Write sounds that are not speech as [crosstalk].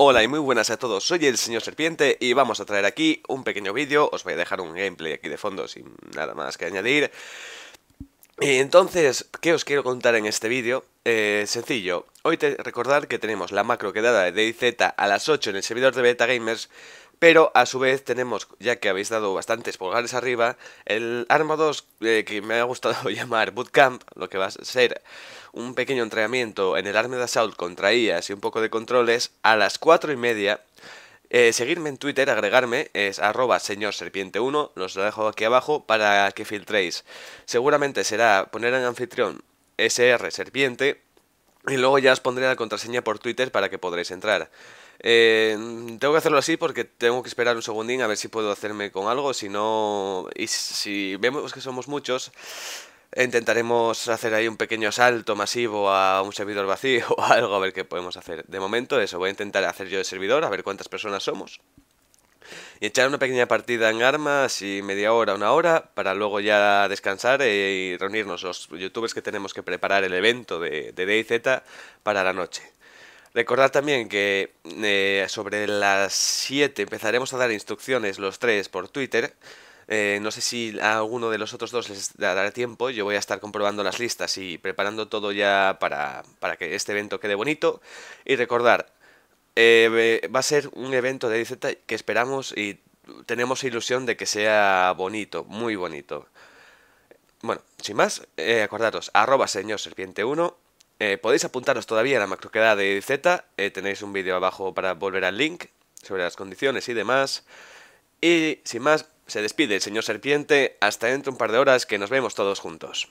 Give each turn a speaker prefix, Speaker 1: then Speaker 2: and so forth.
Speaker 1: Hola y muy buenas a todos, soy el señor serpiente y vamos a traer aquí un pequeño vídeo, os voy a dejar un gameplay aquí de fondo sin nada más que añadir Y entonces, ¿qué os quiero contar en este vídeo? Eh, sencillo, hoy te recordar que tenemos la macro quedada de DZ a las 8 en el servidor de Beta Gamers pero a su vez tenemos, ya que habéis dado bastantes pulgares arriba, el Arma 2 eh, que me ha gustado [laughs] llamar Bootcamp, lo que va a ser un pequeño entrenamiento en el Arma de Assault contra IAS y un poco de controles a las 4 y media. Eh, seguirme en Twitter, agregarme, es arroba señor serpiente 1, los lo dejo aquí abajo para que filtréis. Seguramente será poner en anfitrión sr serpiente y luego ya os pondré la contraseña por Twitter para que podréis entrar. Eh, tengo que hacerlo así porque tengo que esperar un segundín a ver si puedo hacerme con algo. Si no, y si vemos que somos muchos, intentaremos hacer ahí un pequeño salto masivo a un servidor vacío [laughs] o algo, a ver qué podemos hacer. De momento, eso, voy a intentar hacer yo de servidor, a ver cuántas personas somos. Y echar una pequeña partida en armas y media hora, una hora, para luego ya descansar e, y reunirnos los youtubers que tenemos que preparar el evento de, de Z para la noche. Recordad también que eh, sobre las 7 empezaremos a dar instrucciones los tres por Twitter. Eh, no sé si a alguno de los otros dos les dará tiempo. Yo voy a estar comprobando las listas y preparando todo ya para, que este evento quede bonito. Y recordar, eh, va a ser un evento de DZ que esperamos y tenemos ilusión de que sea bonito, muy bonito. Bueno, sin más, acordaros, arroba señor serpiente 1 eh, podéis apuntaros todavía a la macroquedad de Z, eh, tenéis un vídeo abajo para volver al link sobre las condiciones y demás. Y sin más, se despide el señor serpiente, hasta dentro un par de horas que nos vemos todos juntos.